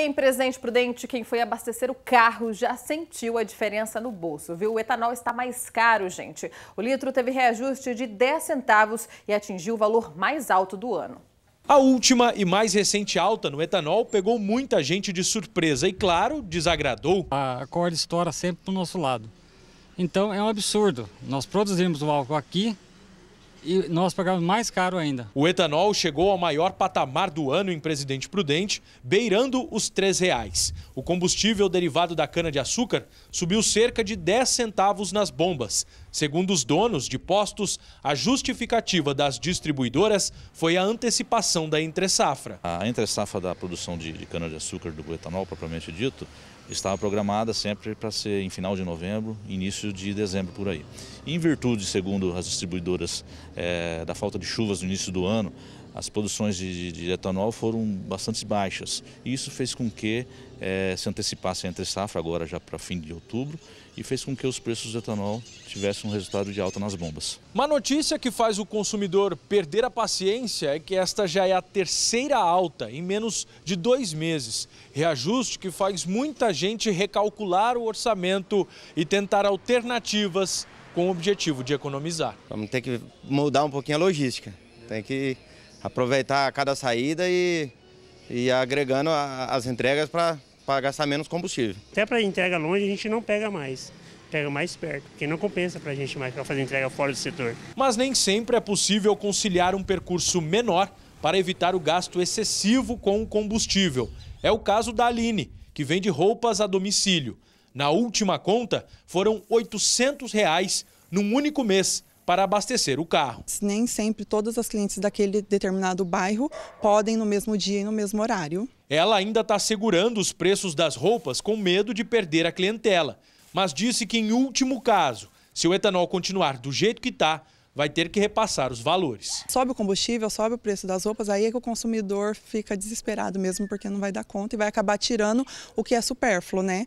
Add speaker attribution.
Speaker 1: Em Presidente Prudente, quem foi abastecer o carro já sentiu a diferença no bolso, viu? O etanol está mais caro, gente. O litro teve reajuste de 10 centavos e atingiu o valor mais alto do ano.
Speaker 2: A última e mais recente alta no etanol pegou muita gente de surpresa e, claro, desagradou. A corda estoura sempre o nosso lado. Então é um absurdo. Nós produzimos o álcool aqui, e nós pagamos mais caro ainda. O etanol chegou ao maior patamar do ano em Presidente Prudente, beirando os R$ reais. O combustível derivado da cana-de-açúcar subiu cerca de 10 centavos nas bombas. Segundo os donos de postos, a justificativa das distribuidoras
Speaker 3: foi a antecipação da entre A entre da produção de, de cana-de-açúcar do etanol, propriamente dito, estava programada sempre para ser em final de novembro, início de dezembro por aí. Em virtude, segundo as distribuidoras, é, da falta de chuvas no início do ano, as produções de, de, de, etanol foram bastante baixas. Isso fez com que é, se antecipasse a entre safra, agora já para fim de outubro, e fez com que os preços do etanol tivessem um resultado de alta nas bombas.
Speaker 2: Uma notícia que faz o consumidor perder a paciência é que esta já é a terceira alta em menos de dois meses. Reajuste que faz muita gente recalcular o orçamento e tentar alternativas com o objetivo de economizar. Vamos ter que mudar um pouquinho a logística. Tem que aproveitar cada saída e, e agregando a, as entregas para gastar menos combustível. Até para entrega longe a gente não pega mais. Pega mais perto, porque não compensa para a gente mais para fazer entrega fora do setor. Mas nem sempre é possível conciliar um percurso menor para evitar o gasto excessivo com o combustível. É o caso da Aline, que vende roupas a domicílio. Na última conta, foram R$ 800 reais num único mês para abastecer o carro.
Speaker 1: Nem sempre todas as clientes daquele determinado bairro podem no mesmo dia e no mesmo horário.
Speaker 2: Ela ainda está segurando os preços das roupas com medo de perder a clientela, mas disse que, em último caso, se o etanol continuar do jeito que está, vai ter que repassar os valores.
Speaker 1: Sobe o combustível, sobe o preço das roupas, aí é que o consumidor fica desesperado mesmo porque não vai dar conta e vai acabar tirando o que é supérfluo, né?